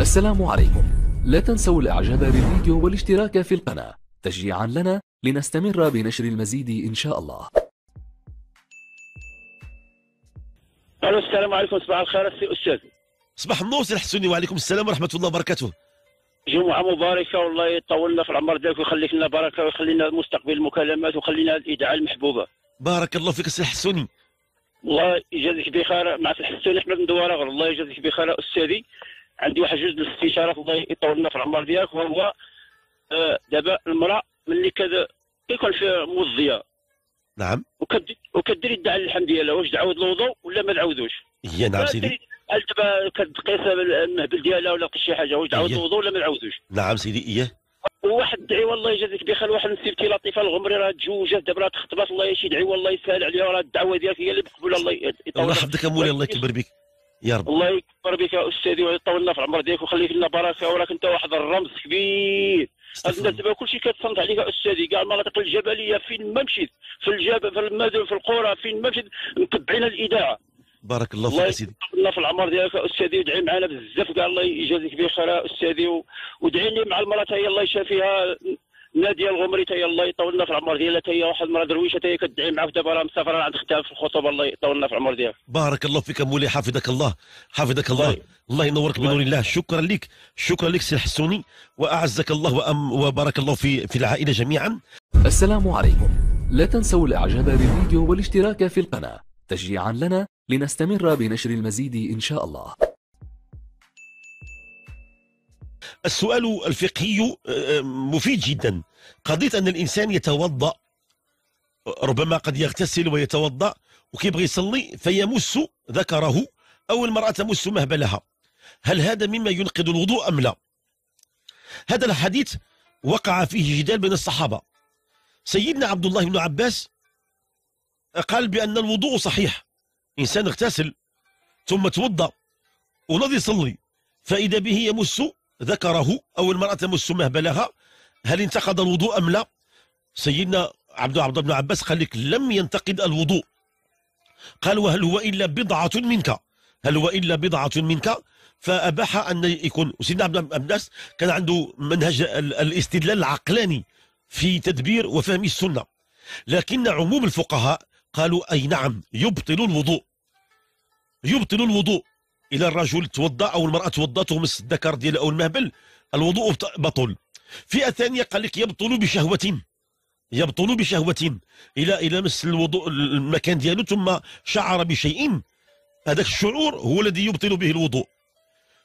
السلام عليكم لا تنسوا الاعجاب بالفيديو والاشتراك في القناة تشجيعا لنا لنستمر بنشر المزيد ان شاء الله الو السلام عليكم صباح الخير سي استاذ صباح النور سي الحسوني وعليكم السلام ورحمه الله وبركاته جمعه مباركه والله يطول لنا في العمر ديالك ويخلي لنا بركه ويخلي لنا مستقبل المكالمات لنا الاذاعه المحبوبه بارك الله فيك سي الحسوني الله يجازيك بخير مع سي الحسوني احمد مدوره الله يجازيك بخير استاذي عندي واحد جوج الاستشارات الله يطول لنا في العمر ديالك وهو آه، دابا المراه ملي كذا كيكون في موظيه نعم وكدير الدعاء اللحم ديالها واش تعاود الوضوء ولا ما تعاودوش هي نعم سيدي هل دابا كتقيس المهبل ديالها ولا شي حاجه واش تعاود الوضوء ولا ما تعاودوش نعم سيدي اييه وواحد دعي والله يجازيك بخير واحد نسيبتي لطيفه الغمري راه تزوجات دابا راه تخطبات الله يشي دعي والله يسهل عليها راه الدعوه ديالك هي اللي مقبوله الله يطول الله يحفظك مولاي الله يكبر بك يا رب الله يكبر بك يا استاذي ويطول لنا في العمر ديالك ويخليك لنا بركه وراك انت واحد الرمز كبير الناس دابا كلشي كتصنت عليك استاذي كاع المناطق الجبليه فين ما مشيت في الجبل في المدن في القرى فين ما مشيت متبعين الاذاعه بارك الله فيك سيدي الله في العمر ديالك استاذي ودعي معنا بزاف كاع الله يجازيك بخير استاذي ودعي لي مع المراه هي الله يشافيها ناديه الغمري تاهي الله يطول لنا في العمر ديالها تاهي واحد المره درويشه تاهي كتدعي معاك دابا راه مسافره عند ختها في الخطوبه الله يطول لنا في العمر ديالها بارك الله فيك مولاي حفظك الله حفظك الله الله, طيب. الله ينورك طيب. بنور الله شكرا لك شكرا لك سي الحسوني واعزك الله وأم وبارك الله في في العائله جميعا السلام عليكم لا تنسوا الاعجاب بالفيديو والاشتراك في القناه تشجيعا لنا لنستمر بنشر المزيد ان شاء الله السؤال الفقهي آه، آه، مفيد جدا قضيه ان الانسان يتوضا ربما قد يغتسل ويتوضا وكيبغي يصلي فيمس ذكره او المراه تمس مهبلها هل هذا مما ينقض الوضوء ام لا هذا الحديث وقع فيه جدال بين الصحابه سيدنا عبد الله بن عباس قال بان الوضوء صحيح انسان اغتسل ثم توضا ونضي يصلي فاذا به يمس ذكره او المراه تمس مهبلها هل انتقد الوضوء أم لا سيدنا عبد عبد بن عباس قال لك لم ينتقد الوضوء قال وهل هو إلا بضعة منك هل هو إلا بضعة منك فأباح أن يكون سيدنا عبد الناس كان عنده منهج الاستدلال العقلاني في تدبير وفهم السنة لكن عموم الفقهاء قالوا أي نعم يبطل الوضوء يبطل الوضوء اذا الرجل توضأ أو المرأة توضأت ومس الذكر ديالها أو المهبل الوضوء بطل فئة ثانية قال لك يبطل بشهوة يبطل بشهوة إلى إلى مس الوضوء المكان ديالو ثم شعر بشيء هذاك الشعور هو الذي يبطل به الوضوء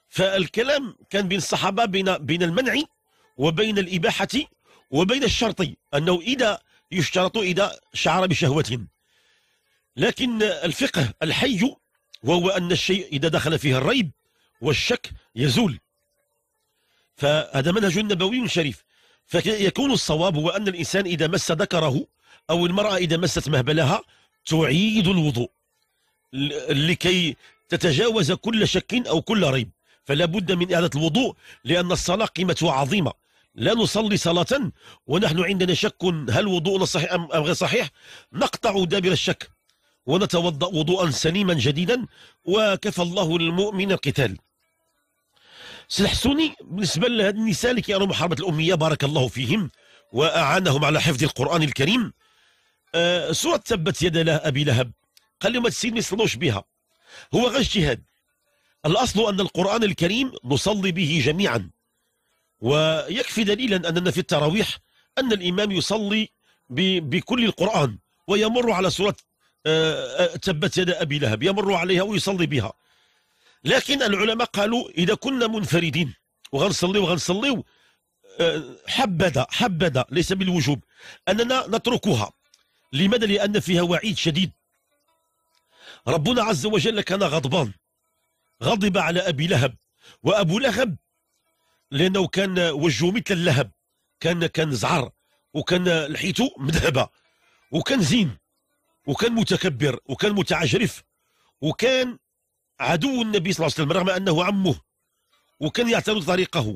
فالكلام كان بين الصحابة بين بين المنع وبين الإباحة وبين الشرط أنه إذا يشترط إذا شعر بشهوة لكن الفقه الحي وهو أن الشيء إذا دخل فيه الريب والشك يزول فهذا منهج نبوي شريف فيكون الصواب هو أن الإنسان إذا مس ذكره أو المرأة إذا مست مهبلها تعيد الوضوء لكي تتجاوز كل شك أو كل ريب فلا بد من إعادة الوضوء لأن الصلاة قيمتها عظيمة لا نصلي صلاة ونحن عندنا شك هل وضوءنا صحيح أم غير صحيح نقطع دابر الشك ونتوضأ وضوءا سليما جديدا وكفى الله المؤمن القتال سلحسوني بالنسبة لهذه النساء اللي كيعانوا محاربة الأمية بارك الله فيهم وأعانهم على حفظ القرآن الكريم آه، سورة تبت يد له أبي لهب قال لهم السيد ما يصلوش بها هو غير اجتهاد الأصل أن القرآن الكريم نصلي به جميعا ويكفي دليلا أننا في التراويح أن الإمام يصلي بكل القرآن ويمر على سورة تبت آه، آه، يد أبي لهب يمر عليها ويصلي بها لكن العلماء قالوا إذا كنا منفردين وغنصليو غنصليو آه، حبذا حبذا ليس بالوجوب أننا نتركها لماذا لأن فيها وعيد شديد ربنا عز وجل كان غضبان غضب على أبي لهب وأبو لهب لأنه كان وجهه مثل اللهب كان كان زعر وكان لحيته مذهبة وكان زين وكان متكبر وكان متعجرف وكان عدو النبي صلى الله عليه وسلم رغم أنه عمه وكان يعتاد طريقه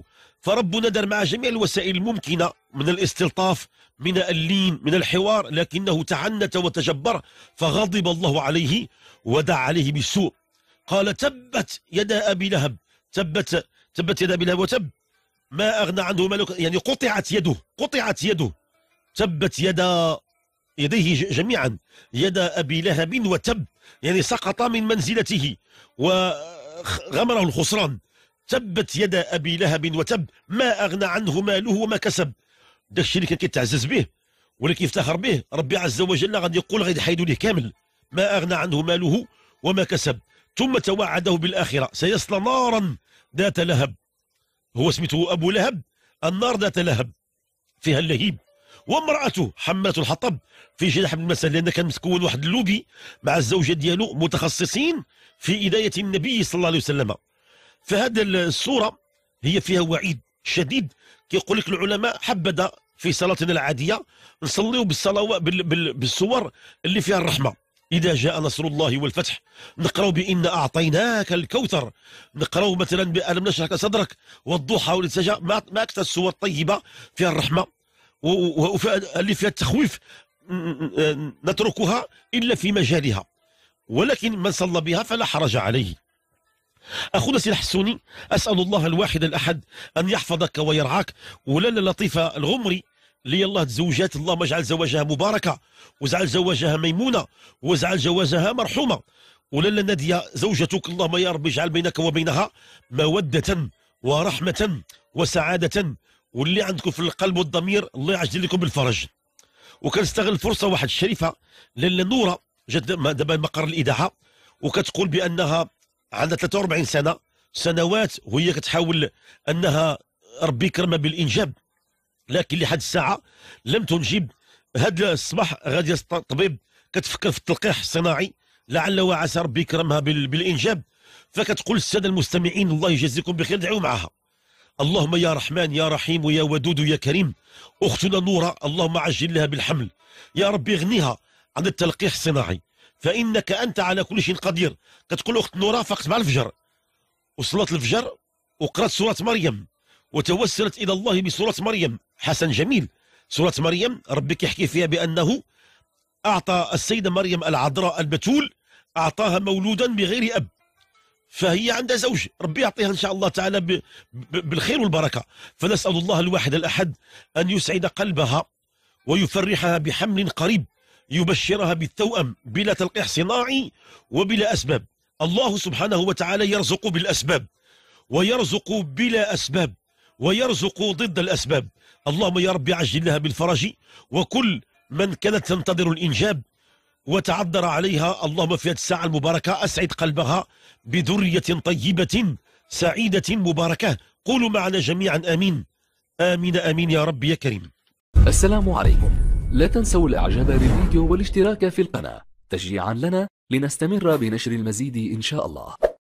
فربنا دار معه جميع الوسائل الممكنة من الاستلطاف من اللين من الحوار لكنه تعنت وتجبر فغضب الله عليه ودعا عليه بالسوء قال تبت يدا أبي لهب تبت تبت يدا أبي لهب وتب ما أغنى عنه ملك يعني قطعت يده قطعت يده تبت يدا يديه جميعا يد أبي لهب وتب يعني سقط من منزلته وغمره الخسران تبت يد أبي لهب وتب ما أغنى عنه ماله وما كسب ده الشيء اللي كان كيتعزز به ولا كيفتخر به ربي عز وجل غادي يقول غادي يحيدوا ليه كامل ما أغنى عنه ماله وما كسب ثم توعده بالآخرة سيصلى نارا ذات لهب هو سميته أبو لهب النار ذات لهب فيها اللهيب وامراته حماه الحطب في جناح بن مسعود لان كان مسكون واحد اللوبي مع الزوجه ديالو متخصصين في إداية النبي صلى الله عليه وسلم فهذا الصورة هي فيها وعيد شديد كيقول لك العلماء حبذا في صلاتنا العادية نصليو بالصلوات بالصور اللي فيها الرحمة إذا جاء نصر الله والفتح نقراو بإن أعطيناك الكوثر نقراو مثلا بألم نشرح صدرك والضحى والسجاء ما أكثر الصور الطيبة فيها الرحمة اللي فيها التخويف آه، نتركها إلا في مجالها ولكن من صلى بها فلا حرج عليه أخونا سي الحسوني أسأل الله الواحد الأحد أن يحفظك ويرعاك ولنا لطيفة الغمري لي الله تزوجات اللهم اجعل زواجها مباركة وزعل زواجها ميمونة وزعل زواجها مرحومة ولالا نادية زوجتك اللهم يا رب اجعل بينك وبينها مودة ورحمة وسعادة واللي عندكم في القلب والضمير الله يعجل لكم بالفرج وكنستغل الفرصه واحد الشريفه لان نوره جات دابا مقر الاذاعه وكتقول بانها عندها 43 سنه سنوات وهي كتحاول انها ربي يكرمها بالانجاب لكن لحد الساعه لم تنجب هذا الصباح غادي الطبيب كتفكر في التلقيح الصناعي لعل وعسى ربي يكرمها بالانجاب فكتقول الساده المستمعين الله يجازيكم بخير دعوا معها اللهم يا رحمن يا رحيم ويا ودود يا كريم أختنا نورة اللهم عجل لها بالحمل يا ربي اغنيها عن التلقيح الصناعي فإنك أنت على كل شيء قدير كتقول أخت نورة فقت مع الفجر وصلت الفجر وقرأت سورة مريم وتوسلت إلى الله بسورة مريم حسن جميل سورة مريم ربي كيحكي فيها بأنه أعطى السيدة مريم العذراء البتول أعطاها مولودا بغير أب فهي عندها زوج ربي يعطيها ان شاء الله تعالى ب... ب... بالخير والبركه فنسال الله الواحد الاحد ان يسعد قلبها ويفرحها بحمل قريب يبشرها بالتوأم بلا تلقيح صناعي وبلا اسباب الله سبحانه وتعالى يرزق بالاسباب ويرزق بلا اسباب ويرزق ضد الاسباب اللهم يا رب عجل لها بالفرج وكل من كانت تنتظر الانجاب وتعذر عليها اللهم في هذه الساعة المباركة أسعد قلبها بذرية طيبة سعيدة مباركة قولوا معنا جميعا آمين آمين آمين يا رب يا كريم السلام عليكم لا تنسوا الإعجاب بالفيديو والاشتراك في القناة تشجيعا لنا لنستمر بنشر المزيد إن شاء الله